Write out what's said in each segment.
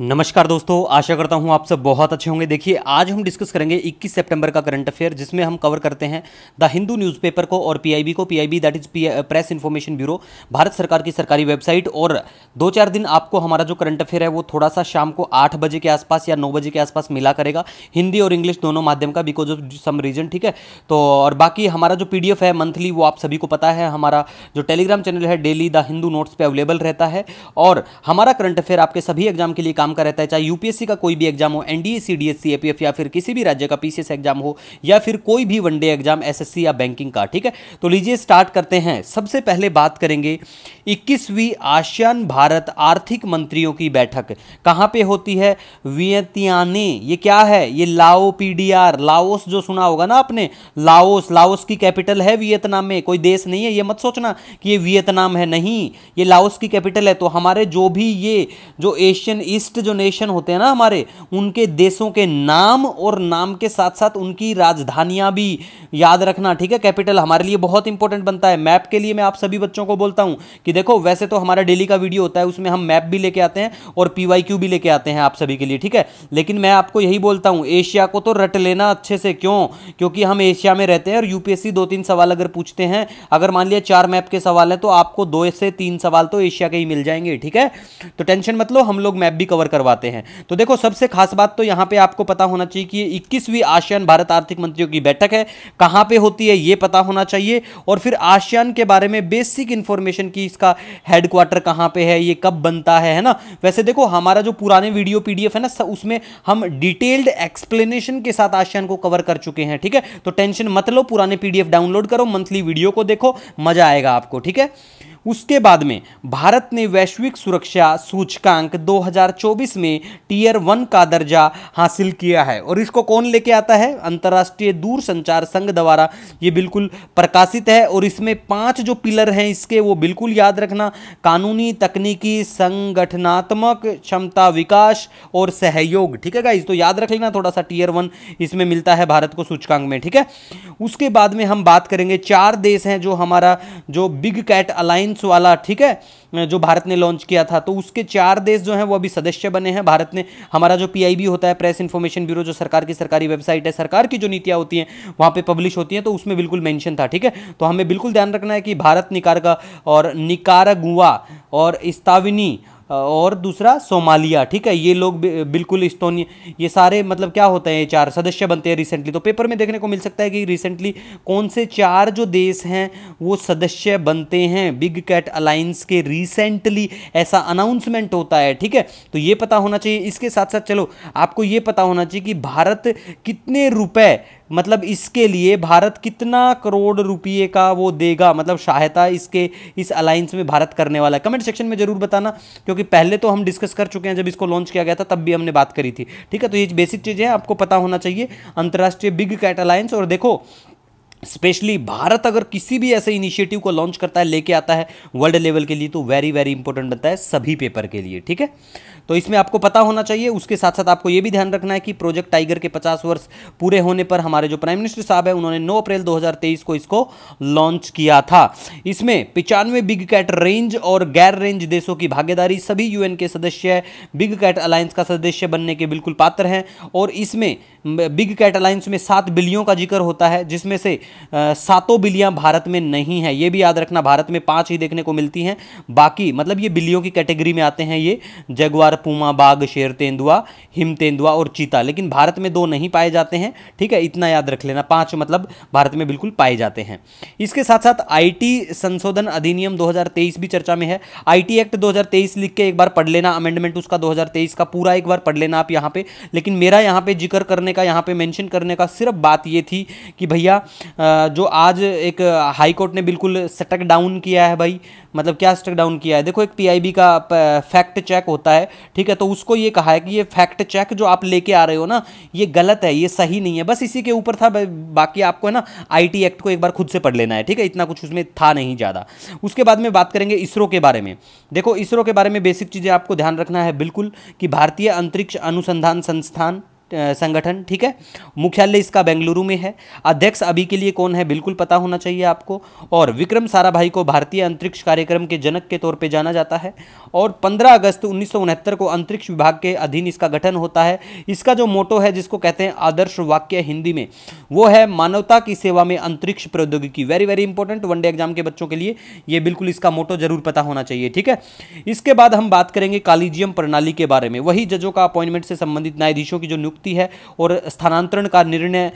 नमस्कार दोस्तों आशा करता हूं आप सब बहुत अच्छे होंगे देखिए आज हम डिस्कस करेंगे 21 सितंबर का करंट अफेयर जिसमें हम कवर करते हैं द हिंदू न्यूज़पेपर को और पीआईबी को PIB that is Press Information Bureau Bharat सरकार की सरकारी वेबसाइट और दो चार दिन आपको हमारा जो करंट अफेयर है वो थोड़ा सा शाम को आठ बजे के आसपास या नौ बजे के आसपास मिला करेगा हिंदी और इंग्लिश दोनों माध्यम का बिकॉज ऑफ सम रीजन ठीक है तो और बाकी हमारा जो पी है मंथली वो आप सभी को पता है हमारा जो टेलीग्राम चैनल है डेली द हिंदू नोट्स पर अवेलेबल रहता है और हमारा करंट अफेयर आपके सभी एग्जाम के लिए काम का रहता है चाहे यूपीएससी का कोई भी एग्जाम हो एनडीए सीडीएससी एपीएफ या फिर किसी भी राज्य का पीसीएस एग्जाम हो या फिर कोई भी वनडे एग्जाम एसएससी या बैंकिंग का ठीक है तो लीजिए स्टार्ट करते हैं सबसे पहले बात करेंगे इक्कीसवीं आशियान भारत आर्थिक मंत्रियों की बैठक कहाँ पर होती है वियतियाने ये क्या है ये लाओ पीडीआर लाओस जो सुना होगा ना आपने लाओस लाओस की कैपिटल है वियतनाम में कोई देश नहीं है ये मत सोचना कि ये वियतनाम है नहीं ये लाओस की कैपिटल है तो हमारे जो भी ये जो एशियन ईस्ट ईस्ट जो नेशन होते हैं ना हमारे उनके देशों के नाम और नाम के साथ साथ उनकी राजधानियां भी याद रखना ठीक है कैपिटल हमारे लिए बहुत इंपॉर्टेंट बनता है मैप के लिए मैं आप सभी बच्चों को बोलता हूं कि देखो वैसे तो हमारा डेली का वीडियो होता है उसमें हम मैप भी लेके आते हैं और पी भी लेके आते हैं आप सभी के लिए ठीक है लेकिन मैं आपको यही बोलता हूँ एशिया को तो रट लेना अच्छे से क्यों क्योंकि हम एशिया में रहते हैं और यूपीएससी दो तीन सवाल अगर पूछते हैं अगर मान लिया चार मैप के सवाल है तो आपको दो से तीन सवाल तो एशिया के ही मिल जाएंगे ठीक है तो टेंशन मतलब हम लोग मैप भी कवर कवर करवाते हैं तो देखो सबसे खास बात तो यहाँ पे आपको पता होना चाहिए कि इक्कीसवीं आशियान भारत आर्थिक मंत्रियों की बैठक है कहाँ पे होती है ये पता होना चाहिए और फिर आशियान के बारे में बेसिक इन्फॉर्मेशन की इसका हेडक्वार्टर कहाँ पे है ये कब बनता है है ना वैसे देखो हमारा जो पुराने वीडियो पीडीएफ है ना उसमें हम डिटेल्ड एक्सप्लेनेशन के साथ आशियान को कवर कर चुके हैं ठीक है तो टेंशन मत लो पुराने पीडीएफ डाउनलोड करो मंथली वीडियो को देखो मजा आएगा आपको ठीक है उसके बाद में भारत ने वैश्विक सुरक्षा सूचकांक 2024 में टीयर वन का दर्जा हासिल किया है और इसको कौन लेके आता है अंतर्राष्ट्रीय दूरसंचार संघ द्वारा ये बिल्कुल प्रकाशित है और इसमें पांच जो पिलर हैं इसके वो बिल्कुल याद रखना कानूनी तकनीकी संगठनात्मक क्षमता विकास और सहयोग ठीक है इस तो याद रख लेना थोड़ा सा टीयर वन इसमें मिलता है भारत को सूचकांक में ठीक है उसके बाद में हम बात करेंगे चार देश हैं जो हमारा जो बिग कैट अलाइंस एलायंस वाला ठीक है जो भारत ने लॉन्च किया था तो उसके चार देश जो हैं वो अभी सदस्य बने हैं भारत ने हमारा जो पीआईबी होता है प्रेस इन्फॉर्मेशन ब्यूरो जो सरकार की सरकारी वेबसाइट है सरकार की जो नीतियाँ होती हैं वहाँ पर पब्लिश होती हैं तो उसमें बिल्कुल मैंशन था ठीक है तो हमें बिल्कुल ध्यान रखना है कि भारत निकारगा और निकारगुआ और इस्ताविनी और दूसरा सोमालिया ठीक है ये लोग बिल्कुल इस्तोनिया ये सारे मतलब क्या होते हैं चार सदस्य बनते हैं रिसेंटली तो पेपर में देखने को मिल सकता है कि रिसेंटली कौन से चार जो देश हैं वो सदस्य बनते हैं बिग कैट अलायंस के रिसेंटली ऐसा अनाउंसमेंट होता है ठीक है तो ये पता होना चाहिए इसके साथ साथ चलो आपको ये पता होना चाहिए कि भारत कितने रुपये मतलब इसके लिए भारत कितना करोड़ रुपये का वो देगा मतलब सहायता इसके इस अलायंस में भारत करने वाला है कमेंट सेक्शन में ज़रूर बताना क्योंकि पहले तो हम डिस्कस कर चुके हैं जब इसको लॉन्च किया गया था तब भी हमने बात करी थी ठीक है तो ये बेसिक चीज़ें आपको पता होना चाहिए अंतर्राष्ट्रीय बिग कैट अलायंस और देखो स्पेशली भारत अगर किसी भी ऐसे इनिशिएटिव को लॉन्च करता है लेके आता है वर्ल्ड लेवल के लिए तो वेरी वेरी इंपॉर्टेंट बनता है सभी पेपर के लिए ठीक है तो इसमें आपको पता होना चाहिए उसके साथ साथ आपको ये भी ध्यान रखना है कि प्रोजेक्ट टाइगर के 50 वर्ष पूरे होने पर हमारे जो प्राइम मिनिस्टर साहब है उन्होंने 9 अप्रैल 2023 को इसको लॉन्च किया था इसमें पिचानवे बिग कैट रेंज और गैर रेंज देशों की भागीदारी सभी यूएन के सदस्य बिग कैट अलायंस का सदस्य बनने के बिल्कुल पात्र हैं और इसमें बिग कैट अलायंस में सात बिलियों का जिक्र होता है जिसमें से सातों बिल्लियां भारत में नहीं है ये भी याद रखना भारत में पांच ही देखने को मिलती हैं बाकी मतलब ये बिल्लियों की कैटेगरी में आते हैं ये जगवार पूमा बाघ शेर तेंदुआ हिम तेंदुआ और चीता लेकिन भारत में दो नहीं पाए जाते हैं ठीक है इतना याद रख लेना पाँच मतलब भारत में बिल्कुल पाए जाते हैं इसके साथ साथ आईटी संशोधन अधिनियम दो भी चर्चा में है आईटी एक्ट दो लिख के एक बार पढ़ लेना अमेंडमेंट उसका दो का पूरा एक बार पढ़ लेना आप यहाँ पर लेकिन मेरा यहाँ पर जिक्र करने का यहाँ पर मैंशन करने का सिर्फ बात ये थी कि भैया जो आज एक हाई कोर्ट ने बिल्कुल सटक डाउन किया है भाई मतलब क्या स्टक डाउन किया है देखो एक पीआईबी का फैक्ट चेक होता है ठीक है तो उसको ये कहा है कि ये फैक्ट चेक जो आप लेके आ रहे हो ना ये गलत है ये सही नहीं है बस इसी के ऊपर था बाकी आपको है ना आईटी एक्ट को एक बार खुद से पढ़ लेना है ठीक है इतना कुछ उसमें था नहीं ज़्यादा उसके बाद में बात करेंगे इसरो के बारे में देखो इसरो के बारे में बेसिक चीज़ें आपको ध्यान रखना है बिल्कुल कि भारतीय अंतरिक्ष अनुसंधान संस्थान संगठन ठीक है मुख्यालय इसका बेंगलुरु में है अध्यक्ष अभी के लिए कौन है बिल्कुल पता होना चाहिए आपको और विक्रम साराभाई को भारतीय अंतरिक्ष कार्यक्रम के जनक के तौर पर जाना जाता है और पंद्रह अगस्त उन्नीस को अंतरिक्ष विभाग के अधीन इसका गठन होता है इसका जो मोटो है जिसको कहते हैं आदर्श वाक्य हिंदी में वो है मानवता की सेवा में अंतरिक्ष प्रौद्योगिकी very very important one day exam के बच्चों के लिए ये बिल्कुल इसका मोटो जरूर पता होना चाहिए ठीक है इसके बाद हम बात करेंगे कालीजियम प्रणाली के बारे में वही जजों का अपॉइंटमेंट से संबंधित न्यायाधीशों की जो नियुक्ति सकती है और स्थानांतरण का निर्णय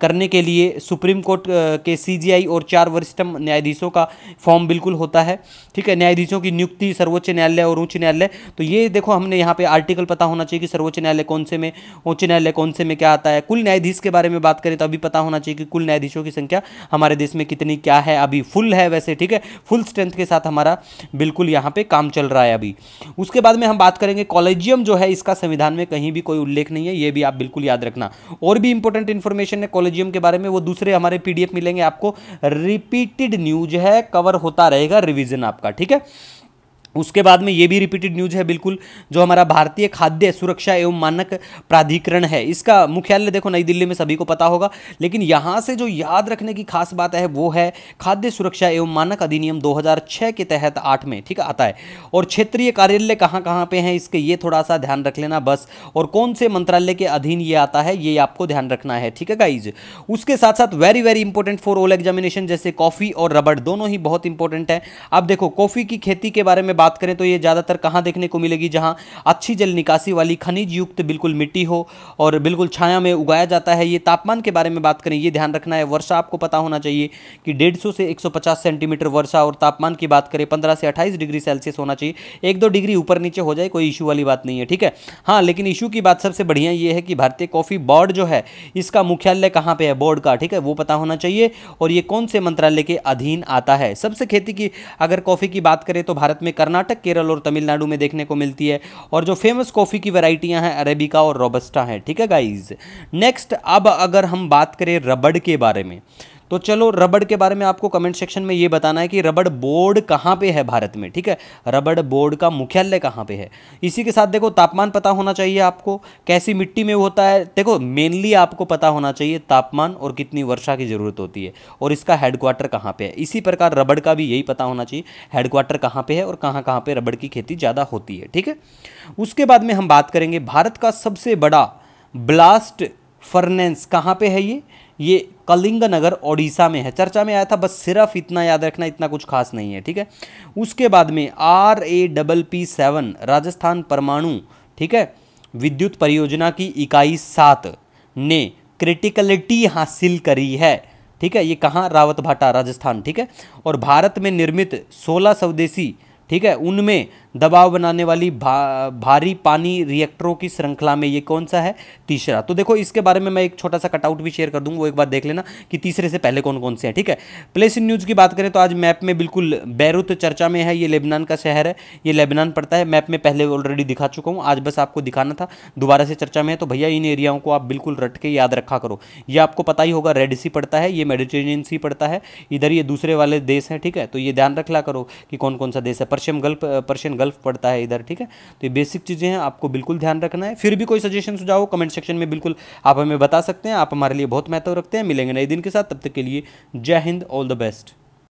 करने के लिए सुप्रीम कोर्ट के सीजीआई और चार वरिष्ठ न्यायाधीशों का फॉर्म बिल्कुल होता है ठीक है न्यायाधीशों की नियुक्ति सर्वोच्च न्यायालय और उच्च न्यायालय तो ये देखो हमने यहाँ पर आर्टिकल पता होना चाहिए कि सर्वोच्च न्यायालय कौन से में उच्च न्यायालय कौन से में क्या आता है कुल न्यायाधीश के बारे में बात करें तो अभी पता होना चाहिए कि कुल न्यायाधीशों की संख्या हमारे देश में कितनी क्या है अभी फुल है वैसे ठीक है फुल स्ट्रेंथ के साथ हमारा बिल्कुल यहाँ पे काम चल रहा है अभी उसके बाद में हम बात करेंगे कॉलेजियम जो है इसका संविधान में कहीं भी कोई उल्लेख नहीं है ये भी भी आप बिल्कुल याद रखना और भी इंपॉर्टेंट इन्फॉर्मेशन है कॉलेजियम के बारे में वो दूसरे हमारे पीडीएफ मिलेंगे आपको रिपीटेड न्यूज है कवर होता रहेगा रिविजन आपका ठीक है उसके बाद में ये भी रिपीटेड न्यूज है बिल्कुल जो हमारा भारतीय खाद्य सुरक्षा एवं मानक प्राधिकरण है इसका मुख्यालय देखो नई दिल्ली में सभी को पता होगा लेकिन यहाँ से जो याद रखने की खास बात है वो है खाद्य सुरक्षा एवं मानक अधिनियम 2006 के तहत आठ में ठीक आता है और क्षेत्रीय कार्यालय कहाँ कहाँ पर हैं इसके ये थोड़ा सा ध्यान रख लेना बस और कौन से मंत्रालय के अधीन ये आता है ये आपको ध्यान रखना है ठीक है गाइज उसके साथ साथ very very important for all examination जैसे कॉफ़ी और रबड़ दोनों ही बहुत इंपॉर्टेंट है आप देखो कॉफ़ी की खेती के बारे में बात करें तो ये ज़्यादातर कहाँ देखने को मिलेगी जहाँ अच्छी जल निकासी वाली खनिज युक्त बिल्कुल मिट्टी हो और बिल्कुल छाया में उगाया जाता है ये तापमान के बारे में बात करें ये ध्यान रखना है वर्षा आपको पता होना चाहिए कि डेढ़ से एक सेंटीमीटर वर्षा और तापमान की बात करें पंद्रह से अट्ठाईस डिग्री सेल्सियस होना चाहिए एक दो डिग्री ऊपर नीचे हो जाए कोई इशू वाली बात नहीं है ठीक है हाँ लेकिन इशू की बात सबसे बढ़िया ये है कि भारतीय कॉफ़ी बोर्ड जो है इसका मुख्यालय कहाँ पर है बोर्ड का ठीक है वो पता होना चाहिए और ये कौन से मंत्रालय के अधीन आता है सबसे खेती की अगर कॉफ़ी की बात करें तो भारत में कर कर्नाटक केरल और तमिलनाडु में देखने को मिलती है और जो फेमस कॉफ़ी की वेराइटियाँ हैं अरेबिका और रोबस्टा हैं ठीक है गाइज नेक्स्ट अब अगर हम बात करें रबड़ के बारे में तो चलो रबड़ के बारे में आपको कमेंट सेक्शन में ये बताना है कि रबड़ बोर्ड कहाँ पे है भारत में ठीक है रबड़ बोर्ड का मुख्यालय कहाँ पे है इसी के साथ देखो तापमान पता होना चाहिए आपको कैसी मिट्टी में होता है देखो मेनली आपको पता होना चाहिए तापमान और कितनी वर्षा की ज़रूरत होती है और इसका हेडक्वार्टर कहाँ पर है इसी प्रकार रबड़ का भी यही पता होना चाहिए हेडक्वार्टर कहाँ पर है और कहाँ कहाँ पर रबड़ की खेती ज़्यादा होती है ठीक है उसके बाद में हम बात करेंगे भारत का सबसे बड़ा ब्लास्ट फर्नेंस कहाँ पर है ये ये कलिंग नगर ओडिशा में है चर्चा में आया था बस सिर्फ इतना याद रखना इतना कुछ खास नहीं है ठीक है उसके बाद में R A double P seven Rajasthan परमाणु ठीक है विद्युत परियोजना की इकाई सात ने क्रिटिकलिटी हासिल करी है ठीक है ये कहाँ रावत भाटा राजस्थान ठीक है और भारत में निर्मित सोलह स्वदेशी ठीक है उनमें दबाव बनाने वाली भा, भारी पानी रिएक्टरों की श्रृंखला में ये कौन सा है तीसरा तो देखो इसके बारे में मैं एक छोटा सा कटआउट भी शेयर कर दूंगा वो एक बार देख लेना कि तीसरे से पहले कौन कौन से हैं ठीक है प्लेस इन न्यूज़ की बात करें तो आज मैप में बिल्कुल बैरूत चर्चा में है ये लेबनान का शहर है ये लेबनान पड़ता है मैप में पहले ऑलरेडी दिखा चुका हूँ आज बस आपको दिखाना था दोबारा से चर्चा में है तो भैया इन एरियाओं को आप बिल्कुल रट के याद रखा करो ये आपको पता ही होगा रेड सी पड़ता है ये मेडिटेनियन सी पड़ता है इधर ये दूसरे वाले देश हैं ठीक है तो ये ध्यान रख ला करो कि कौन कौन सा देश है पर्शियन गल्फ पर्शियन गल्फ पड़ता है इधर ठीक है तो ये बेसिक चीज़ें हैं आपको बिल्कुल ध्यान रखना है फिर भी कोई सजेशन सुझाव कमेंट सेक्शन में बिल्कुल आप हमें बता सकते हैं आप हमारे लिए बहुत महत्व रखते हैं मिलेंगे नए दिन के साथ तब तक के लिए जय हिंद ऑल द बेस्ट